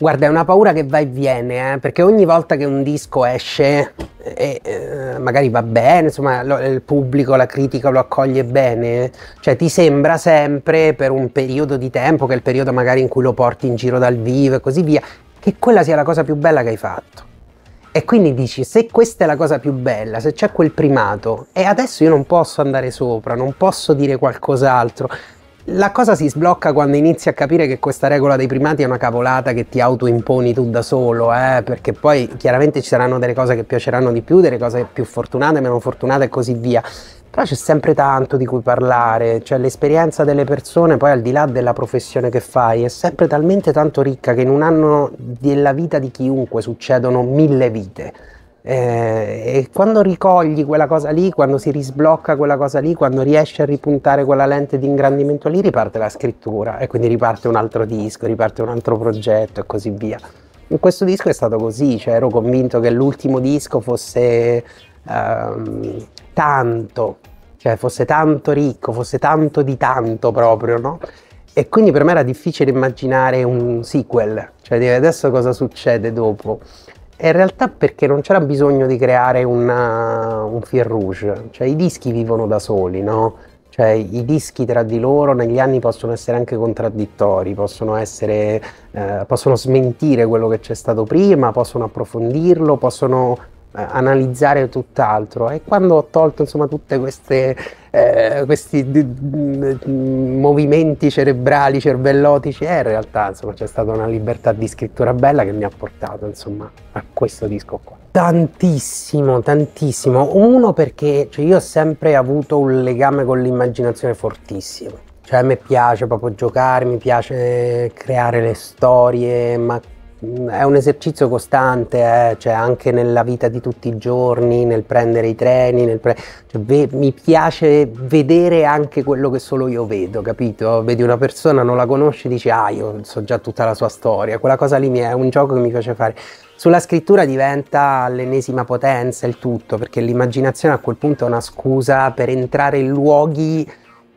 Guarda, è una paura che va e viene, eh, perché ogni volta che un disco esce e eh, eh, magari va bene, insomma, lo, il pubblico, la critica lo accoglie bene, cioè ti sembra sempre per un periodo di tempo, che è il periodo magari in cui lo porti in giro dal vivo e così via, che quella sia la cosa più bella che hai fatto. E quindi dici, se questa è la cosa più bella, se c'è quel primato, e adesso io non posso andare sopra, non posso dire qualcos'altro, la cosa si sblocca quando inizi a capire che questa regola dei primati è una cavolata che ti autoimponi tu da solo, eh? perché poi chiaramente ci saranno delle cose che piaceranno di più, delle cose più fortunate, meno fortunate e così via. Però c'è sempre tanto di cui parlare, cioè l'esperienza delle persone, poi al di là della professione che fai, è sempre talmente tanto ricca che in un anno della vita di chiunque succedono mille vite. Eh, e quando ricogli quella cosa lì, quando si risblocca quella cosa lì, quando riesci a ripuntare quella lente di ingrandimento lì, riparte la scrittura e quindi riparte un altro disco, riparte un altro progetto e così via. In questo disco è stato così, cioè ero convinto che l'ultimo disco fosse ehm, tanto, cioè fosse tanto ricco, fosse tanto di tanto proprio, no? E quindi per me era difficile immaginare un sequel, cioè dire adesso cosa succede dopo in realtà perché non c'era bisogno di creare una, uh, un fil rouge, cioè i dischi vivono da soli, no? Cioè i dischi tra di loro negli anni possono essere anche contraddittori, possono, essere, eh, possono smentire quello che c'è stato prima, possono approfondirlo, possono eh, analizzare tutt'altro e quando ho tolto insomma tutte queste eh, questi mm, movimenti cerebrali cervellotici eh, in realtà insomma c'è stata una libertà di scrittura bella che mi ha portato insomma a questo disco qua tantissimo tantissimo uno perché cioè, io ho sempre avuto un legame con l'immaginazione fortissimo cioè a me piace proprio giocare mi piace creare le storie ma Mm, è un esercizio costante, eh? cioè anche nella vita di tutti i giorni, nel prendere i treni, nel pre... cioè, mi piace vedere anche quello che solo io vedo, capito? Vedi una persona, non la conosci, dici ah io so già tutta la sua storia, quella cosa lì è un gioco che mi piace fare. Sulla scrittura diventa l'ennesima potenza il tutto, perché l'immaginazione a quel punto è una scusa per entrare in luoghi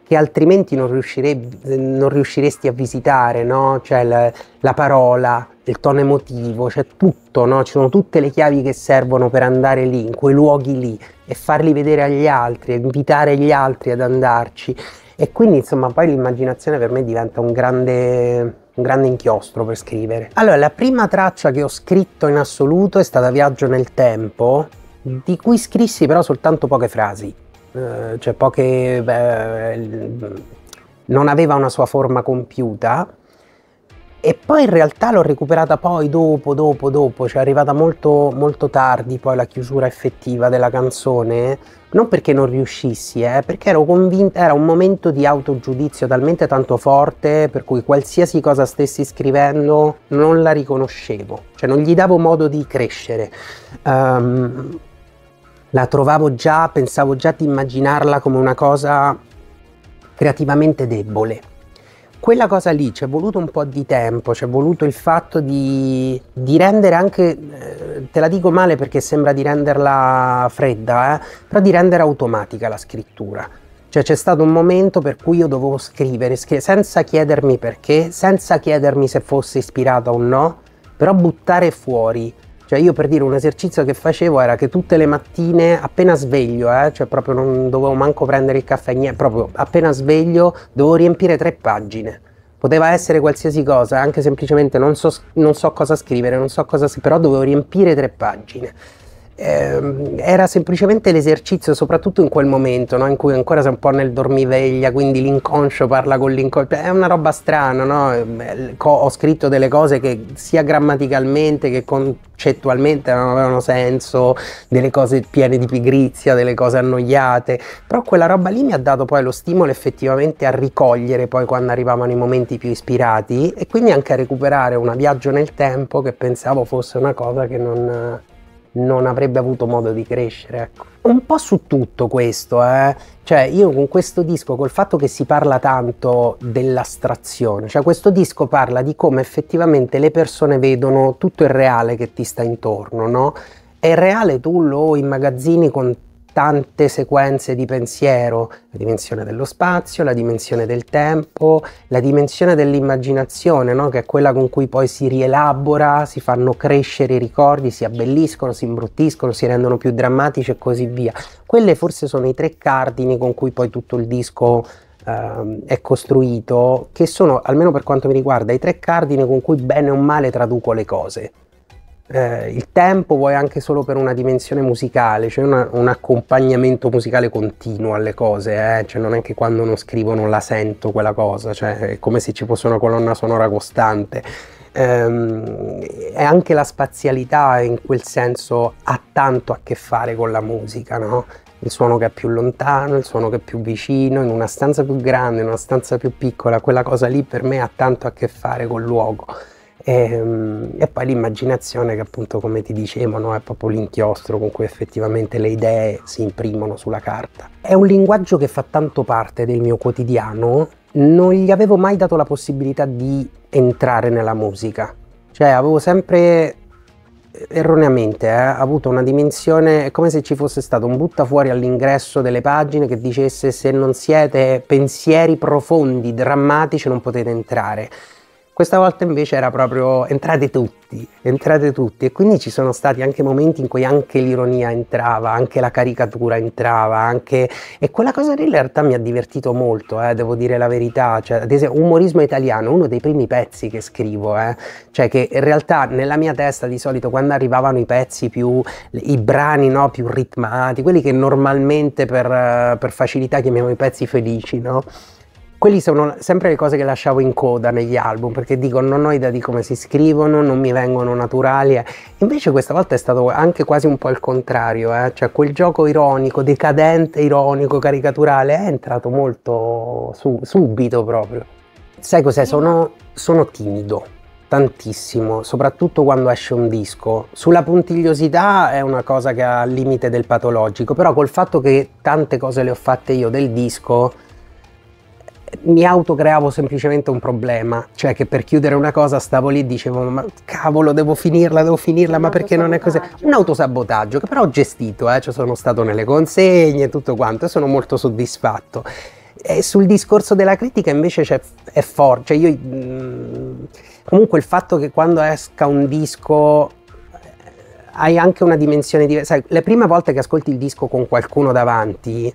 che altrimenti non, non riusciresti a visitare, no? Cioè la, la parola, il tono emotivo, c'è tutto, no? ci sono tutte le chiavi che servono per andare lì, in quei luoghi lì e farli vedere agli altri, invitare gli altri ad andarci. E quindi insomma poi l'immaginazione per me diventa un grande, un grande inchiostro per scrivere. Allora, la prima traccia che ho scritto in assoluto è stata Viaggio nel tempo, di cui scrissi però soltanto poche frasi, eh, cioè poche... Beh, non aveva una sua forma compiuta, e poi in realtà l'ho recuperata poi dopo, dopo, dopo, cioè è arrivata molto, molto tardi poi la chiusura effettiva della canzone, non perché non riuscissi, eh, perché ero convinta, era un momento di autogiudizio talmente tanto forte per cui qualsiasi cosa stessi scrivendo non la riconoscevo, cioè non gli davo modo di crescere. Um, la trovavo già, pensavo già di immaginarla come una cosa creativamente debole quella cosa lì ci è voluto un po' di tempo, ci è voluto il fatto di, di rendere anche, eh, te la dico male perché sembra di renderla fredda, eh, però di rendere automatica la scrittura. Cioè c'è stato un momento per cui io dovevo scrivere, scrivere senza chiedermi perché, senza chiedermi se fosse ispirata o no, però buttare fuori cioè io per dire un esercizio che facevo era che tutte le mattine appena sveglio, eh, cioè proprio non dovevo manco prendere il caffè, niente, proprio appena sveglio dovevo riempire tre pagine. Poteva essere qualsiasi cosa, anche semplicemente non so, non so cosa scrivere, non so cosa, però dovevo riempire tre pagine. Ehm, era semplicemente l'esercizio, soprattutto in quel momento, no? in cui ancora sei un po' nel dormiveglia, quindi l'inconscio parla con l'inconscio, è una roba strana, no? Ehm, ho scritto delle cose che sia grammaticalmente che concettualmente non avevano senso, delle cose piene di pigrizia, delle cose annoiate, però quella roba lì mi ha dato poi lo stimolo effettivamente a ricogliere poi quando arrivavano i momenti più ispirati e quindi anche a recuperare una viaggio nel tempo che pensavo fosse una cosa che non non avrebbe avuto modo di crescere. Ecco. Un po' su tutto questo, eh? cioè io con questo disco, col fatto che si parla tanto dell'astrazione, cioè questo disco parla di come effettivamente le persone vedono tutto il reale che ti sta intorno, no? È il reale tu lo immagazzini con tante sequenze di pensiero, la dimensione dello spazio, la dimensione del tempo, la dimensione dell'immaginazione, no? che è quella con cui poi si rielabora, si fanno crescere i ricordi, si abbelliscono, si imbruttiscono, si rendono più drammatici e così via. Quelle forse sono i tre cardini con cui poi tutto il disco Uh, è costruito, che sono, almeno per quanto mi riguarda, i tre cardini con cui bene o male traduco le cose eh, il tempo vuoi anche solo per una dimensione musicale, cioè una, un accompagnamento musicale continuo alle cose, eh? cioè non è che quando uno scrivo non la sento quella cosa, cioè è come se ci fosse una colonna sonora costante. Ehm, e anche la spazialità in quel senso ha tanto a che fare con la musica, no? il suono che è più lontano, il suono che è più vicino, in una stanza più grande, in una stanza più piccola, quella cosa lì per me ha tanto a che fare col luogo. E, ehm, e, poi l'immaginazione che appunto come ti dicevo no, è proprio l'inchiostro con cui effettivamente le idee si imprimono sulla carta. È un linguaggio che fa tanto parte del mio quotidiano, non gli avevo mai dato la possibilità di entrare nella musica, cioè avevo sempre eh, erroneamente eh, avuto una dimensione, è come se ci fosse stato un butta fuori all'ingresso delle pagine che dicesse se non siete pensieri profondi, drammatici non potete entrare. Questa volta invece era proprio entrate tutti, entrate tutti e quindi ci sono stati anche momenti in cui anche l'ironia entrava, anche la caricatura entrava, anche... e quella cosa lì in realtà mi ha divertito molto, eh, devo dire la verità, cioè, ad esempio umorismo italiano, uno dei primi pezzi che scrivo, eh. cioè che in realtà nella mia testa di solito quando arrivavano i pezzi più, i brani no, più ritmati, quelli che normalmente per, eh, per facilità chiamiamo i pezzi felici, no? quelli sono sempre le cose che lasciavo in coda negli album perché dico non ho idea di come si scrivono, non mi vengono naturali. Eh. Invece questa volta è stato anche quasi un po' il contrario, eh? cioè quel gioco ironico, decadente, ironico, caricaturale è entrato molto su, subito proprio. Sai cos'è? Sono, sono timido tantissimo, soprattutto quando esce un disco. Sulla puntigliosità è una cosa che ha il limite del patologico, però col fatto che tante cose le ho fatte io del disco mi autocreavo semplicemente un problema, cioè che per chiudere una cosa stavo lì e dicevo ma cavolo devo finirla, devo finirla, ma perché non è così? Un autosabotaggio che però ho gestito, eh, cioè sono stato nelle consegne e tutto quanto e sono molto soddisfatto. E sul discorso della critica invece è forte, cioè io mm, comunque il fatto che quando esca un disco eh, hai anche una dimensione diversa, sai, le prime volte che ascolti il disco con qualcuno davanti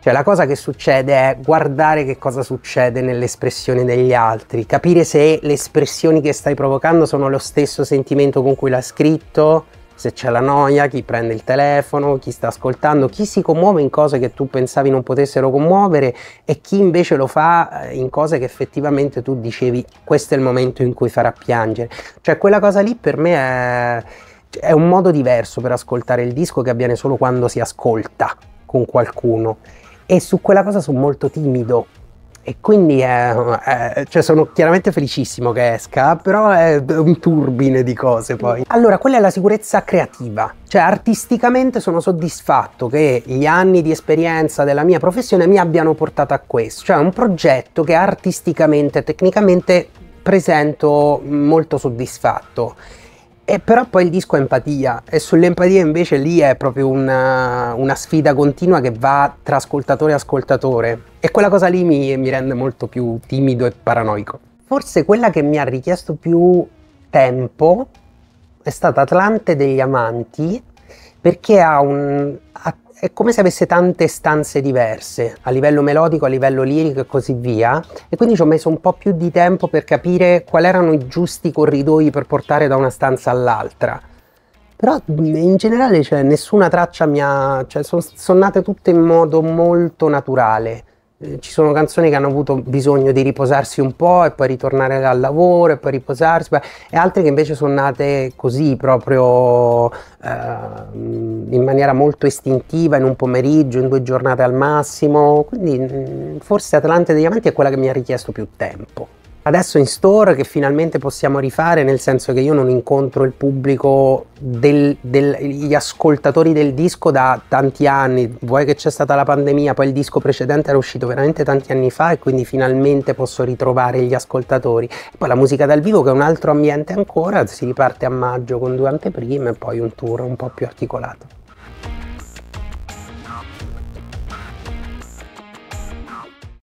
cioè la cosa che succede è guardare che cosa succede nell'espressione degli altri, capire se le espressioni che stai provocando sono lo stesso sentimento con cui l'ha scritto, se c'è la noia, chi prende il telefono, chi sta ascoltando, chi si commuove in cose che tu pensavi non potessero commuovere e chi invece lo fa eh, in cose che effettivamente tu dicevi questo è il momento in cui farà piangere. Cioè quella cosa lì per me è, è un modo diverso per ascoltare il disco che avviene solo quando si ascolta con qualcuno e su quella cosa sono molto timido e quindi eh, eh, cioè sono chiaramente felicissimo che esca, però è un turbine di cose poi. Allora, quella è la sicurezza creativa, cioè artisticamente sono soddisfatto che gli anni di esperienza della mia professione mi abbiano portato a questo, cioè un progetto che artisticamente e tecnicamente presento molto soddisfatto. E però poi il disco è empatia e sull'empatia invece lì è proprio una, uh, una, sfida continua che va tra ascoltatore e ascoltatore e quella cosa lì mi, mi rende molto più timido e paranoico. Forse quella che mi ha richiesto più tempo è stata Atlante degli Amanti perché ha, un, ha è come se avesse tante stanze diverse a livello melodico, a livello lirico e così via e quindi ci ho messo un po' più di tempo per capire quali erano i giusti corridoi per portare da una stanza all'altra. Però in generale cioè, nessuna traccia mi ha... Cioè, sono, sono nate tutte in modo molto naturale eh, ci sono canzoni che hanno avuto bisogno di riposarsi un po' e poi ritornare al lavoro e poi riposarsi e altre che invece sono nate così proprio eh, in maniera molto istintiva in un pomeriggio, in due giornate al massimo quindi mm, forse Atlante dei Diamanti è quella che mi ha richiesto più tempo Adesso in store che finalmente possiamo rifare, nel senso che io non incontro il pubblico, del, gli ascoltatori del disco da tanti anni, vuoi che c'è stata la pandemia, poi il disco precedente era uscito veramente tanti anni fa e quindi finalmente posso ritrovare gli ascoltatori. E poi la musica dal vivo che è un altro ambiente ancora, si riparte a maggio con due anteprime e poi un tour un po' più articolato.